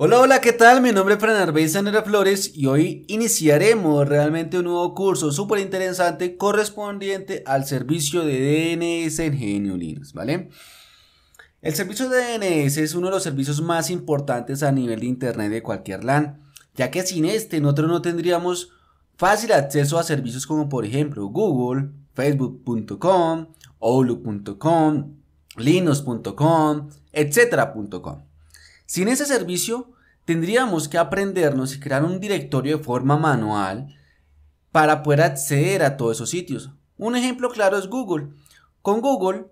Hola, hola, ¿qué tal? Mi nombre es Fernando Flores y hoy iniciaremos realmente un nuevo curso súper interesante correspondiente al servicio de DNS en Genio Linux, ¿vale? El servicio de DNS es uno de los servicios más importantes a nivel de Internet de cualquier LAN, ya que sin este nosotros no tendríamos fácil acceso a servicios como por ejemplo Google, Facebook.com, Outlook.com, Linux.com, etc.com. Sin ese servicio, tendríamos que aprendernos y crear un directorio de forma manual para poder acceder a todos esos sitios. Un ejemplo claro es Google. Con Google,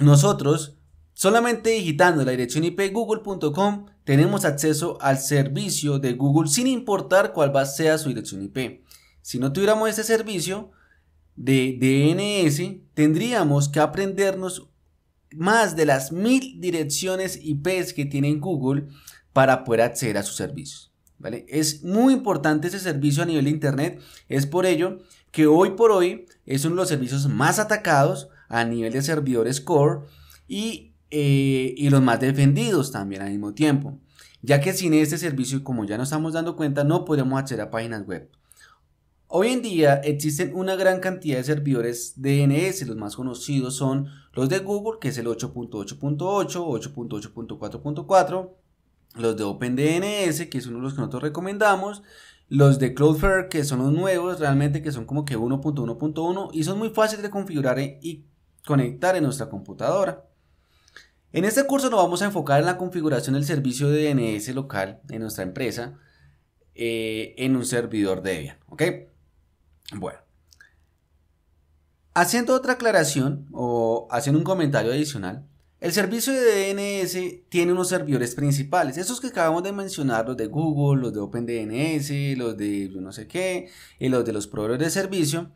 nosotros solamente digitando la dirección IP google.com tenemos acceso al servicio de Google sin importar cuál va sea su dirección IP. Si no tuviéramos ese servicio de DNS, tendríamos que aprendernos más de las mil direcciones IPs que tiene Google para poder acceder a sus servicios. ¿vale? Es muy importante ese servicio a nivel de Internet, es por ello que hoy por hoy es uno de los servicios más atacados a nivel de servidores core y, eh, y los más defendidos también al mismo tiempo, ya que sin este servicio, como ya nos estamos dando cuenta, no podemos acceder a páginas web. Hoy en día existen una gran cantidad de servidores DNS, los más conocidos son los de Google, que es el 8.8.8, 8.8.4.4, los de OpenDNS, que es uno de los que nosotros recomendamos, los de Cloudflare, que son los nuevos, realmente que son como que 1.1.1 y son muy fáciles de configurar e, y conectar en nuestra computadora. En este curso nos vamos a enfocar en la configuración del servicio de DNS local en nuestra empresa eh, en un servidor Debian, ¿ok? Bueno. Haciendo otra aclaración o haciendo un comentario adicional, el servicio de DNS tiene unos servidores principales, esos que acabamos de mencionar, los de Google, los de OpenDNS, los de no sé qué, y los de los proveedores de servicio.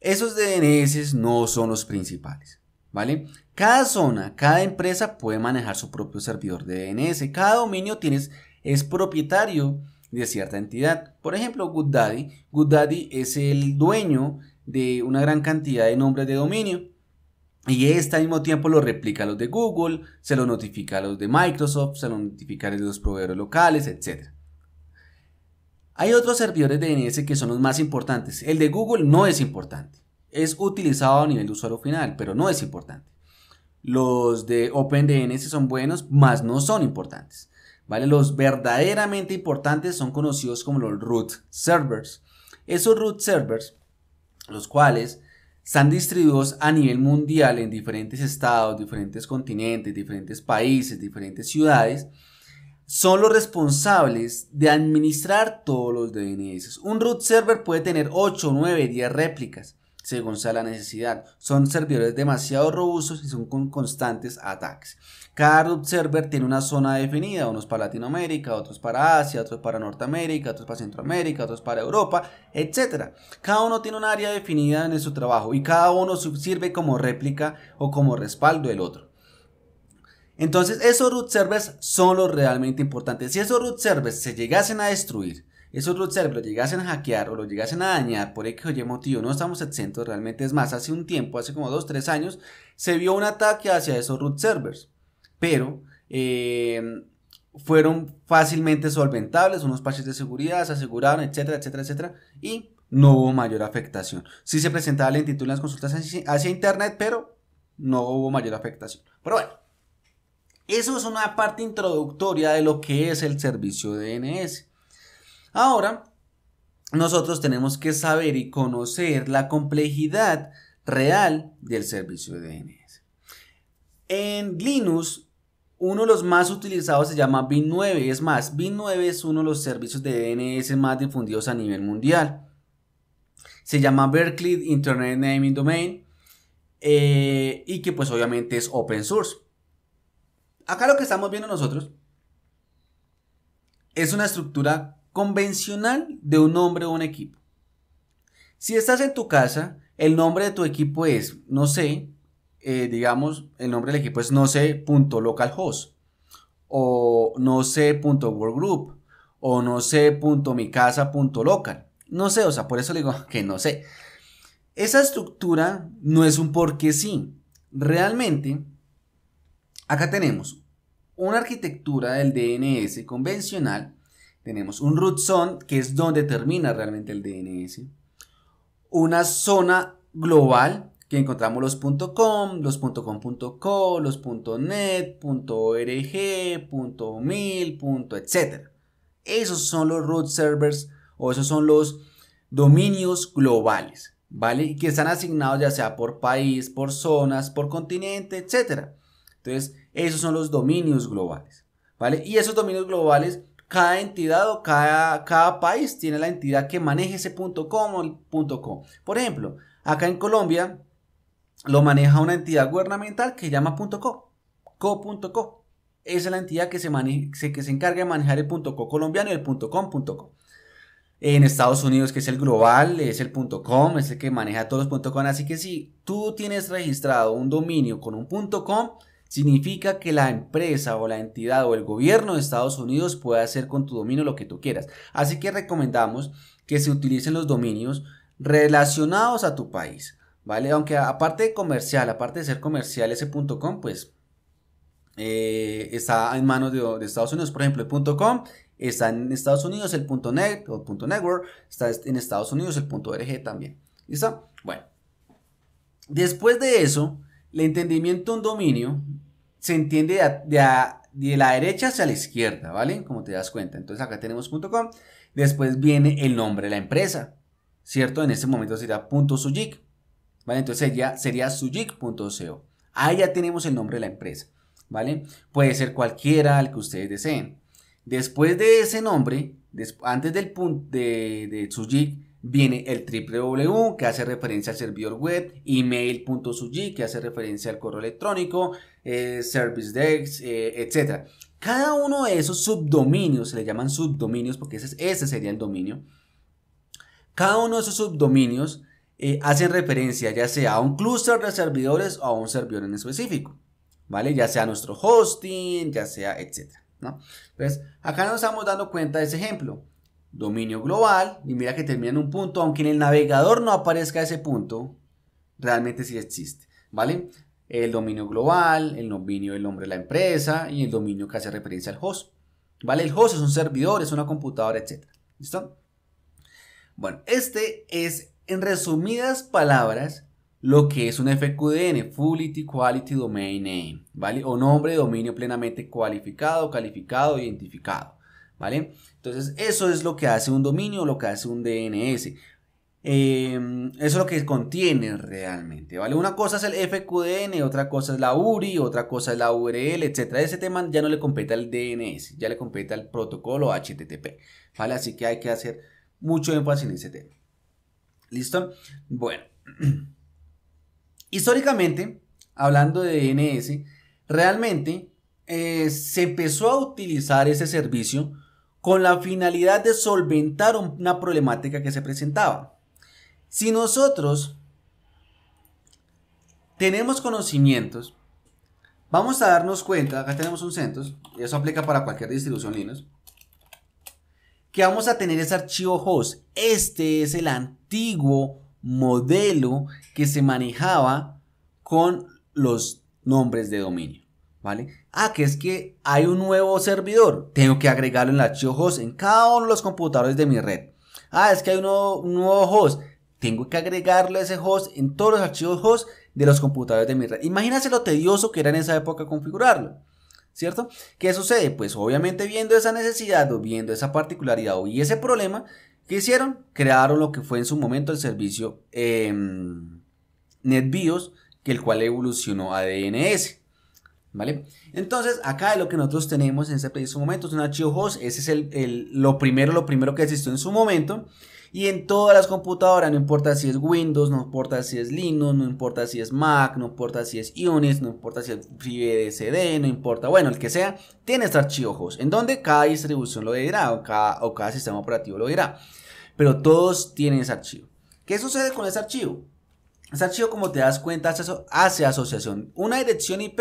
Esos DNS no son los principales, ¿vale? Cada zona, cada empresa puede manejar su propio servidor de DNS, cada dominio tienes, es propietario de cierta entidad. Por ejemplo, GoodDaddy. Daddy. es el dueño de una gran cantidad de nombres de dominio. Y este al mismo tiempo lo replica a los de Google, se lo notifica a los de Microsoft, se lo notifica a los proveedores locales, etc. Hay otros servidores DNS que son los más importantes. El de Google no es importante. Es utilizado a nivel de usuario final, pero no es importante. Los de OpenDNS son buenos, más no son importantes. Los verdaderamente importantes son conocidos como los root servers. Esos root servers, los cuales están distribuidos a nivel mundial en diferentes estados, diferentes continentes, diferentes países, diferentes ciudades, son los responsables de administrar todos los DNS. Un root server puede tener 8, 9, 10 réplicas según sea la necesidad. Son servidores demasiado robustos y son con constantes ataques. Cada root server tiene una zona definida, unos para Latinoamérica, otros para Asia, otros para Norteamérica, otros para Centroamérica, otros para Europa, etc. Cada uno tiene un área definida en su trabajo y cada uno sirve como réplica o como respaldo del otro. Entonces esos root servers son los realmente importantes. Si esos root servers se llegasen a destruir, esos root servers lo llegasen a hackear o lo llegasen a dañar por X o Y motivo, no estamos exentos realmente. Es más, hace un tiempo, hace como 2, 3 años, se vio un ataque hacia esos root servers, pero eh, fueron fácilmente solventables, unos parches de seguridad se aseguraron, etcétera, etcétera, etcétera, y no hubo mayor afectación. Sí se presentaba lentitud en las consultas hacia Internet, pero no hubo mayor afectación. Pero bueno, eso es una parte introductoria de lo que es el servicio DNS. Ahora, nosotros tenemos que saber y conocer la complejidad real del servicio de DNS. En Linux, uno de los más utilizados se llama BIN 9. Es más, BIN 9 es uno de los servicios de DNS más difundidos a nivel mundial. Se llama Berkeley Internet Naming Domain eh, y que pues obviamente es open source. Acá lo que estamos viendo nosotros es una estructura convencional de un nombre o un equipo. Si estás en tu casa, el nombre de tu equipo es, no sé, eh, digamos, el nombre del equipo es no sé.localhost o no sé.workgroup o no sé.micasa.local. No sé, o sea, por eso le digo que no sé. Esa estructura no es un porque sí. Realmente, acá tenemos una arquitectura del DNS convencional tenemos un root zone, que es donde termina realmente el DNS. Una zona global, que encontramos los .com, los .com.co, los .net, .org, .mil, etc. Esos son los root servers o esos son los dominios globales, ¿vale? que están asignados ya sea por país, por zonas, por continente, etc. Entonces, esos son los dominios globales, ¿vale? Y esos dominios globales cada entidad o cada, país tiene la entidad que maneje ese punto .com o el punto Por ejemplo, acá en Colombia lo maneja una entidad gubernamental que se llama punto .co, co.co. Esa es la entidad que se, que se encarga de manejar el punto .co colombiano y el punto .com.co. En Estados Unidos, que es el global, es el punto .com, es el que maneja todos los .com. Así que si tú tienes registrado un dominio con un punto .com, significa que la empresa o la entidad o el gobierno de Estados Unidos puede hacer con tu dominio lo que tú quieras. Así que recomendamos que se utilicen los dominios relacionados a tu país, ¿vale? Aunque aparte de comercial, aparte de ser comercial, ese .com, pues eh, está en manos de, Estados Unidos. Por ejemplo, el .com está en Estados Unidos, el .net o .network está en Estados Unidos, el .org también. ¿Listo? Bueno. Después de eso, el entendimiento de un dominio se entiende de, la derecha hacia la izquierda, ¿vale? Como te das cuenta. Entonces acá tenemos .com. Después viene el nombre de la empresa, ¿cierto? En este momento sería .sujic, ¿vale? Entonces sería, sería sujic.co. Ahí ya tenemos el nombre de la empresa, ¿vale? Puede ser cualquiera al que ustedes deseen. Después de ese nombre, antes del punto de, .sujik Viene el www que hace referencia al servidor web, email.sugi, que hace referencia al correo electrónico, eh, service desk, etc. Eh, Cada uno de esos subdominios, se le llaman subdominios porque ese, ese sería el dominio. Cada uno de esos subdominios eh, hacen referencia ya sea a un cluster de servidores o a un servidor en específico, ¿vale? Ya sea nuestro hosting, ya sea, etc. ¿no? Entonces, acá nos estamos dando cuenta de ese ejemplo dominio global, y mira que termina en un punto, aunque en el navegador no aparezca ese punto, realmente sí existe, ¿vale? El dominio global, el dominio del nombre de la empresa y el dominio que hace referencia al host, ¿vale? El host es un servidor, es una computadora, etc. ¿Listo? Bueno, este es en resumidas palabras lo que es un FQDN, Fullity Quality Domain Name, ¿vale? O nombre de dominio plenamente cualificado, calificado, identificado. ¿vale? Entonces eso es lo que hace un dominio, lo que hace un DNS. Em, eso es lo que contiene realmente, ¿vale? Una cosa es el FQDN, otra cosa es la URI, otra cosa es la URL, etcétera. Ese tema ya no le compete al DNS, ya le compete al protocolo HTTP, ¿vale? Así que hay que hacer mucho énfasis en ese tema. ¿Listo? Bueno. Históricamente, hablando de DNS, realmente eh, se empezó a utilizar ese servicio con la finalidad de solventar una problemática que se presentaba. Si nosotros tenemos conocimientos, vamos a darnos cuenta, acá tenemos un CentOS, y eso aplica para cualquier distribución Linux, que vamos a tener ese archivo host. Este es el antiguo modelo que se manejaba con los nombres de dominio. ¿Vale? Ah, que es que hay un nuevo servidor. Tengo que agregarlo en el archivo host en cada uno de los computadores de mi red. Ah, es que hay un nuevo, host. Tengo que agregarle ese host en todos los archivos host de los computadores de mi red. Imagínense lo tedioso que era en esa época configurarlo. ¿Cierto? ¿Qué sucede? Pues obviamente viendo esa necesidad o viendo esa particularidad o y ese problema, ¿qué hicieron? Crearon lo que fue en su momento el servicio em, NetBIOS, que el cual evolucionó a DNS. ¿Vale? Entonces, acá lo que nosotros tenemos en este momento es un archivo host. Ese es lo primero, lo primero que existió en su momento. Y en todas las computadoras, no importa si es Windows, no importa si es Linux, no importa si es Mac, no importa si es Unix, no importa si es FreeBSD, no importa, bueno, el que sea, tiene este archivo host. En donde cada distribución lo dirá o cada, sistema operativo lo dirá. Pero todos tienen ese archivo. ¿Qué sucede con ese archivo? Ese archivo, como te das cuenta, hace asociación. Una dirección IP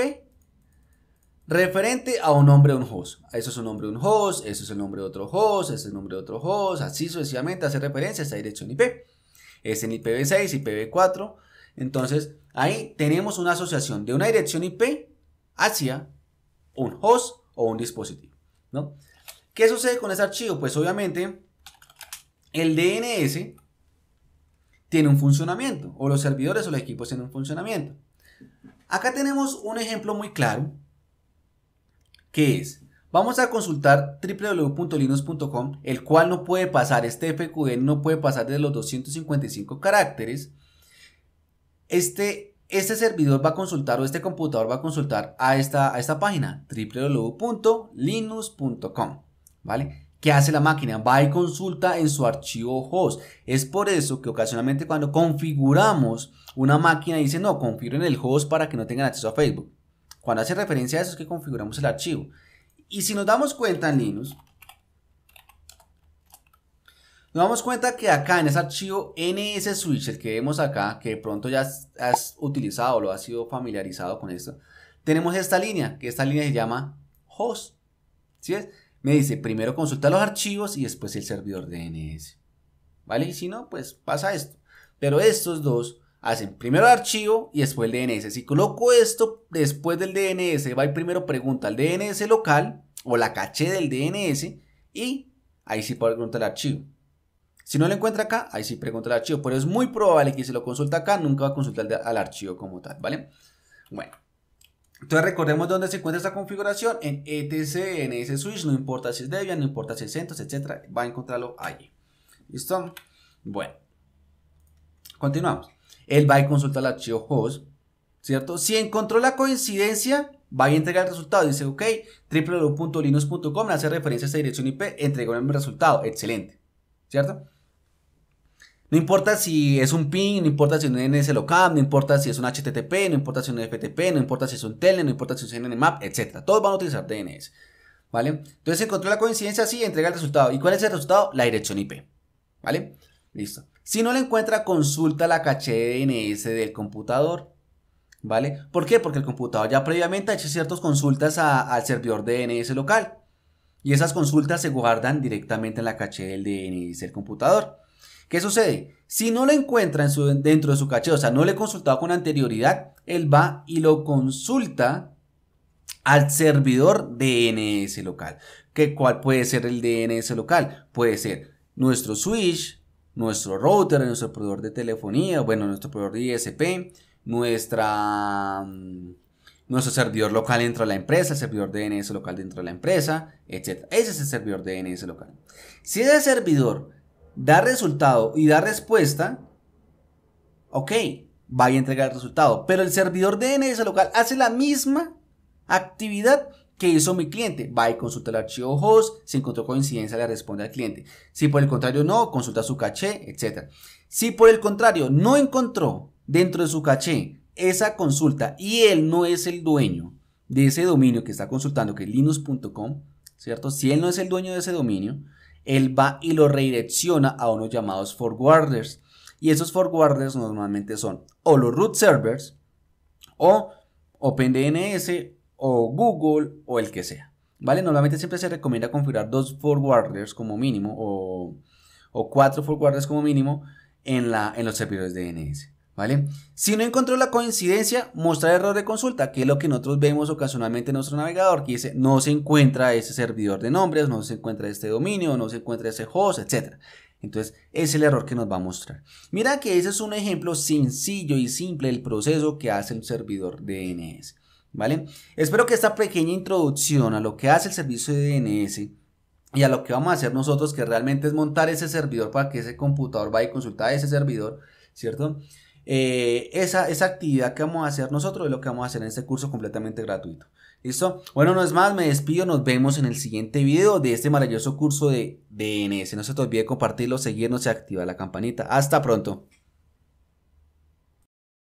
referente a un nombre de un host. Eso es un nombre de un host, eso es el nombre de otro host, ese es el nombre de otro host, así sucesivamente hace referencia a esta dirección IP. Es en IPv6, IPv4. Entonces, ahí tenemos una asociación de una dirección IP hacia un host o un dispositivo, ¿no? ¿Qué sucede con ese archivo? Pues obviamente el DNS tiene un funcionamiento, o los servidores o los equipos tienen un funcionamiento. Acá tenemos un ejemplo muy claro ¿Qué es? Vamos a consultar www.linux.com, el cual no puede pasar, este fqdn, no puede pasar de los 255 caracteres. Este, este servidor va a consultar o este computador va a consultar a esta, a esta página, www.linux.com. ¿Vale? ¿Qué hace la máquina? Va y consulta en su archivo host. Es por eso que ocasionalmente cuando configuramos una máquina dice, no, configuren el host para que no tengan acceso a Facebook. Cuando hace referencia a eso es que configuramos el archivo. Y si nos damos cuenta en Linux, nos damos cuenta que acá en ese archivo NS Switch, el que vemos acá, que de pronto ya has utilizado, o lo has sido familiarizado con esto, tenemos esta línea, que esta línea se llama host. ¿Sí Me dice, primero consulta los archivos y después el servidor DNS. ¿Vale? Y si no, pues pasa esto. Pero estos dos hacen primero el archivo y después el DNS. Si coloco esto después del DNS, va y primero pregunta al DNS local o la caché del DNS y ahí sí pregunta el archivo. Si no lo encuentra acá, ahí sí pregunta el archivo, pero es muy probable que si lo consulta acá, nunca va a consultar al archivo como tal, ¿vale? Bueno, entonces recordemos dónde se encuentra esta configuración en etc, en switch, no importa si es Debian, no importa si es CentOS, etc, va a encontrarlo allí. ¿Listo? Bueno, continuamos. Él va y consulta el archivo host, ¿cierto? Si encontró la coincidencia, va a entregar el resultado. Dice, ok, www.linux.com hace referencia a esta dirección IP, entregó el resultado. Excelente, ¿cierto? No importa si es un PIN, no importa si es un NSLOCAM, no importa si es un HTTP, no importa si es un FTP, no importa si es un TELNET, no importa si es un NMAP, etc. Todos van a utilizar DNS. ¿Vale? Entonces encontró la coincidencia, sí, entrega el resultado. ¿Y cuál es el resultado? La dirección IP. ¿Vale? Listo. Si no la encuentra, consulta la caché de DNS del computador. ¿Vale? ¿Por qué? Porque el computador ya previamente ha hecho ciertas consultas al servidor DNS local. Y esas consultas se guardan directamente en la caché del DNS del computador. ¿Qué sucede? Si no la encuentra dentro de su caché, o sea, no le he consultado con anterioridad, él va y lo consulta al servidor DNS local. ¿Qué, ¿Cuál puede ser el DNS local? Puede ser nuestro switch, nuestro router, nuestro proveedor de telefonía, bueno, nuestro proveedor de ISP, nuestra, mm, nuestro servidor local dentro de la empresa, el servidor DNS local dentro de la empresa, etc. Ese es el servidor DNS local. Si ese servidor da resultado y da respuesta, ok, va a entregar el resultado, pero el servidor DNS local hace la misma actividad ¿Qué hizo mi cliente? Va y consulta el archivo host, si encontró coincidencia le responde al cliente. Si por el contrario no, consulta su caché, etc. Si por el contrario no encontró dentro de su caché esa consulta y él no es el dueño de ese dominio que está consultando, que es linux.com, ¿cierto? Si él no es el dueño de ese dominio, él va y lo redirecciona a unos llamados forwarders. Y esos forwarders normalmente son o los root servers o OpenDNS o Google o el que sea. ¿Vale? Normalmente siempre se recomienda configurar dos forwarders como mínimo o, cuatro forwarders como mínimo en, los servidores de DNS. ¿Vale? Si no encontró la coincidencia, muestra error de consulta, que es lo que nosotros vemos ocasionalmente en nuestro navegador, que dice no se encuentra ese servidor de nombres, no se encuentra este dominio, no se encuentra ese host, etc. Entonces, es el error que nos va a mostrar. Mira que ese es un ejemplo sencillo y simple del proceso que hace un servidor DNS. ¿vale? Espero que esta pequeña introducción a lo que hace el servicio de DNS y a lo que vamos a hacer nosotros, que realmente es montar ese servidor para que ese computador vaya y consultar a ese servidor, ¿cierto? Eh, esa, esa actividad que vamos a hacer nosotros es lo que vamos a hacer en este curso completamente gratuito. ¿Listo? Bueno, no es más, me despido, nos vemos en el siguiente video de este maravilloso curso de DNS. No se te olvide compartirlo, seguirnos y activar la campanita. Hasta pronto.